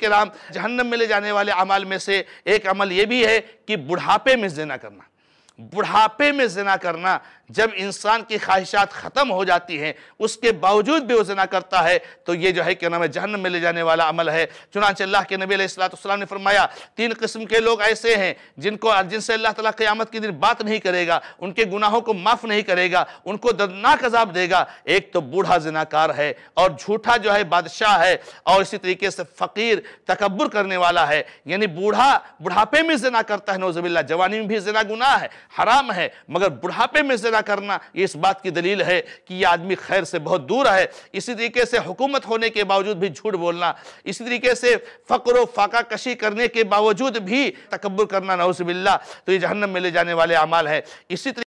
कराम जहन्नम में ले जाने वाले अमल में से एक अमल ये भी है कि बुढ़ापे में जना करना बुढ़ापे में जना करना जब इंसान की ख्वाहिशात ख़त्म हो जाती हैं उसके बावजूद भी वो जना करता है तो ये जो है क्या नाम है जहन में ले जाने वाला अमल है चुनाच अल्लाह के नबी सलाम ने फरमाया तीन किस्म के लोग ऐसे हैं जिनको जिनसे अल्लाह ताला क़यामत के दिन बात नहीं करेगा उनके गुनाहों को माफ़ नहीं करेगा उनको दर्दनाक अजाब देगा एक तो बूढ़ा जनाकार है और झूठा जो है बादशाह है और इसी तरीके से फ़कीर तकबर करने वाला है यानी बूढ़ा बुढ़ापे में जना करता है नौजबिल्ला जवानी में भी जना गुनाह है हराम है मगर बुढ़ापे में जना ऐसा करना ये इस बात की दलील है कि ये आदमी खैर से बहुत दूर है इसी तरीके से हुकूमत होने के बावजूद भी झूठ बोलना इसी तरीके से फ़क्र फाका कशी करने के बावजूद भी तकबर करना नौसबिल्ला तो ये जहन्नम में ले जाने वाले अमाल है इसी